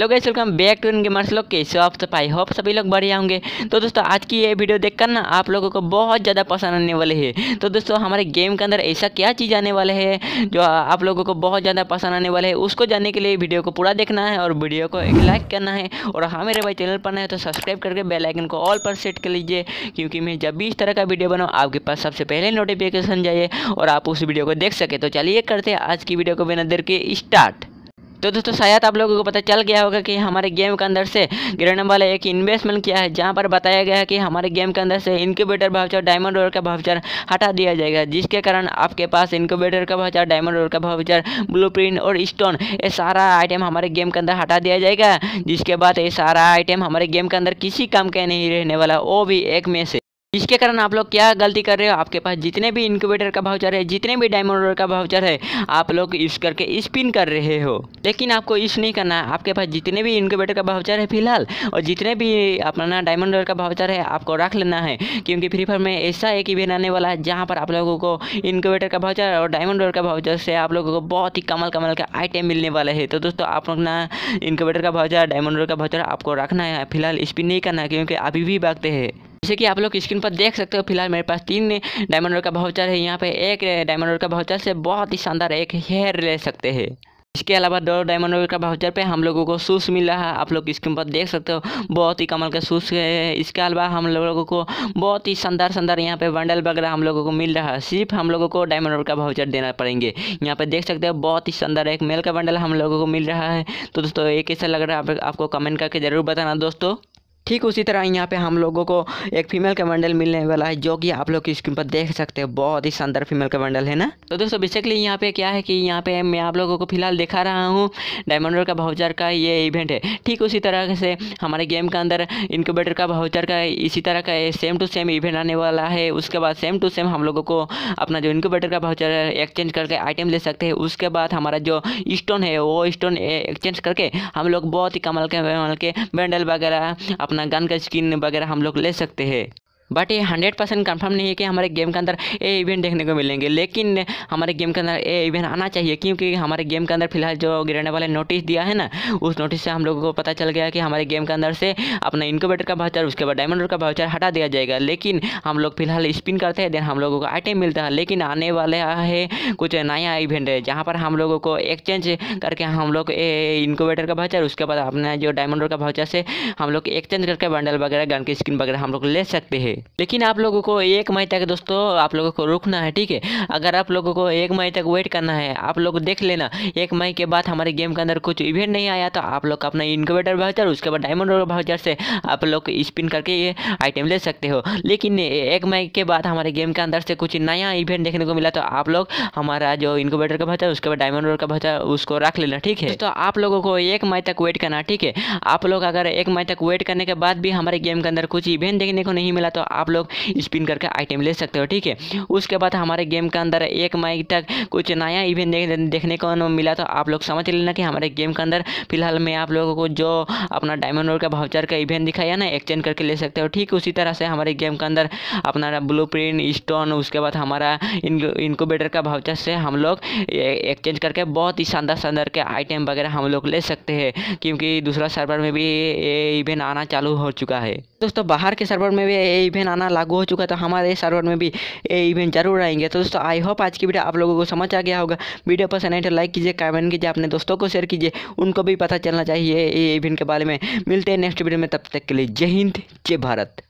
hello guys welcome back to in gamers लोग कैसे आप सब आई होप सभी लोग बढ़िया होंगे तो दोस्तों आज की ये वीडियो देखकर ना आप लोगों को बहुत ज़्यादा पसंद आने वाले है तो दोस्तों हमारे गेम के अंदर ऐसा क्या चीज़ आने वाले है जो आप लोगों को बहुत ज़्यादा पसंद आने वाले है उसको जानने के लिए वीडियो को पूरा देखना है और वीडियो को एक लाइक करना है और हाँ मेरे भाई चैनल पर ना है तो सब्सक्राइब करके बेलाइकन को ऑल पर सेट कर लीजिए क्योंकि मैं जब भी इस तरह का वीडियो बनाऊँ आपके पास सबसे पहले नोटिफिकेशन जाइए और आप उस वीडियो को देख सके तो चलिए करते हैं आज की वीडियो को बिना देर के स्टार्ट तो दोस्तों शायद आप लोगों को पता चल गया होगा कि हमारे गेम के अंदर से ग्रेनम वाले एक इन्वेस्टमेंट किया है जहाँ पर बताया गया है कि हमारे गेम के अंदर से इंक्यूबेटर भावचर डायमंड रोड का भावचर हटा दिया जाएगा जिसके कारण आपके पास इंक्यूबेटर का भावचर डायमंड रोड का भावचर ब्लू और स्टोन ये सारा आइटम हमारे गेम के अंदर हटा दिया जाएगा जिसके बाद ये सारा आइटम हमारे गेम के अंदर किसी काम का नहीं रहने वाला वो भी एक में से जिसके कारण आप लोग क्या गलती कर रहे हो आपके पास जितने भी इंक्यूबेटर का भाउचर है जितने भी डायमंड का भाउचर है आप लोग इस करके स्पिन कर रहे हो लेकिन आपको इस नहीं करना है आपके पास जितने भी इंक्यूबेटर का भाउचर है फिलहाल और जितने भी अपना डायमंड का भाउचर है आपको रख लेना है क्योंकि फ्री फायर में ऐसा एक इवेंट आने वाला है जहाँ पर आप लोगों को इंक्यूबेटर का भाउचर और डायमंड का भाउचर से आप लोगों को बहुत ही कमल कमल का आइटम मिलने वाला है तो दोस्तों आप लोग ना इंक्यूबेटर का भाउचर डायमंड का भाउचर आपको रखना है फिलहाल स्पिन नहीं करना क्योंकि अभी भी भागते हैं जैसे कि आप लोग स्क्रीन पर देख सकते हो फिलहाल मेरे पास तीन डायमंड रोड का भाउचर है यहाँ पे एक डायमंड रोड का भाउचर से बहुत ही शानदार एक हेयर ले सकते हैं इसके अलावा दो डायमंड रोड का भाउचर पे हम लोगों को सूस मिल रहा है आप लोग स्क्रीन पर देख सकते हो बहुत ही कमल का सूस है इसके अलावा हम लोगों को बहुत ही शानदार शानदार यहाँ पे बंडल वगैरह हम लोगों को मिल रहा है सिर्फ हम लोगों को डायमंड रोड का भाउचर देना पड़ेंगे यहाँ पे देख सकते हो बहुत ही शानदार एक मेल का बंडल हम लोगों को मिल रहा है तो दोस्तों ये कैसा लग रहा है आपको कमेंट करके ज़रूर बताना दोस्तों ठीक उसी तरह यहाँ पे हम लोगों को एक फीमेल का कमंडल मिलने वाला है जो कि आप लोग की स्क्रीन पर देख सकते हैं बहुत ही शानदार फीमेल का कमंडल है ना तो दोस्तों बेसिकली यहाँ पे क्या है कि यहाँ पे मैं आप लोगों को फिलहाल दिखा रहा हूँ डायमंडर का भाउचर का ये इवेंट है ठीक उसी तरह से हमारे गेम के अंदर इनक्यूबेटर का भाउचर का इसी तरह का सेम टू सेम इवेंट आने वाला है उसके बाद सेम टू सेम हम लोगों को अपना जो इनक्यूबेटर का भाउचर है एक्सचेंज करके आइटम ले सकते हैं उसके बाद हमारा जो स्टोन है वो स्टोन एक्सचेंज करके हम लोग बहुत ही कमल के कमल के बैंडल वगैरह अपना अपना गन का स्किन वगैरह हम लोग ले सकते हैं बट ये हंड्रेड परसेंट कन्फर्म नहीं है कि हमारे गेम के अंदर ये इवेंट देखने को मिलेंगे लेकिन हमारे गेम के अंदर ये इवेंट आना चाहिए क्योंकि हमारे गेम के अंदर फिलहाल जो गिरने वाले नोटिस दिया है ना उस नोटिस से हम लोगों को पता चल गया कि हमारे गेम के अंदर से अपना इनकोवेटर का भाचर उसके बाद डायमंड का भाचर हटा दिया जाएगा लेकिन हम लोग फिलहाल स्पिन करते हैं देन हम लोगों को आइटम मिलता है लेकिन आने वाला है कुछ नया इवेंट है जहाँ पर हम लोगों को एक्सचेंज करके हम लोग इनकोवेटर का भाचर उसके बाद अपना जो डायमंड का भाचर से हम लोग एक्सचेंज करके बंडल वगैरह गन की स्किन वगैरह हम लोग ले सकते हैं लेकिन आप लोगों को एक मई तक दोस्तों आप लोगों को रुकना है ठीक है अगर आप लोगों को एक मई तक वेट करना है आप लोग देख लेना एक मई के बाद हमारे गेम के अंदर कुछ इवेंट नहीं आया तो आप लोग अपना इनक्यूबेटर भाउचर उसके बाद डायमंड भाउचर से आप लोग स्पिन करके ये आइटम ले सकते हो लेकिन एक मई के बाद हमारे गेम के अंदर से कुछ नया इवेंट देखने को मिला तो आप लोग हमारा जो इनक्यूबेटर का भाचा है उसके बाद डायमंड रोड का भाचा उसको रख लेना ठीक है तो आप लोगों को एक मई तक वेट करना ठीक है आप लोग अगर एक मई तक वेट करने के बाद भी हमारे गेम के अंदर कुछ इवेंट देखने को नहीं मिला तो आप लोग स्पिन करके आइटम ले सकते हो ठीक है उसके बाद हमारे गेम के अंदर एक मई तक कुछ नया इवेंट देख देखने को मिला तो आप लोग समझ लेना कि हमारे गेम के अंदर फिलहाल मैं आप लोगों को जो अपना डायमंड रोड का भावचार का इवेंट दिखाया ना एक्सचेंज करके ले सकते हो ठीक उसी तरह से हमारे गेम के अंदर अपना ब्लू स्टोन उसके बाद हमारा इनकोबेटर का भावचार से हम लोग एक्सचेंज करके बहुत ही शानदार शानदार के आइटम वगैरह हम लोग ले सकते हैं क्योंकि दूसरा सर्वर में भी ये इवेंट आना चालू हो चुका है दोस्तों बाहर के सर्वर में भी ये इवेंट आना लागू हो चुका तो हमारे सर्वर में भी ये इवेंट जरूर आएंगे तो दोस्तों आई होप आज की वीडियो आप लोगों को समझ आ गया होगा वीडियो पसंद आए तो लाइक कीजिए कमेंट कीजिए अपने दोस्तों को शेयर कीजिए उनको भी पता चलना चाहिए ये इवेंट के बारे में मिलते हैं नेक्स्ट वीडियो में तब तक के लिए जय हिंद जय भारत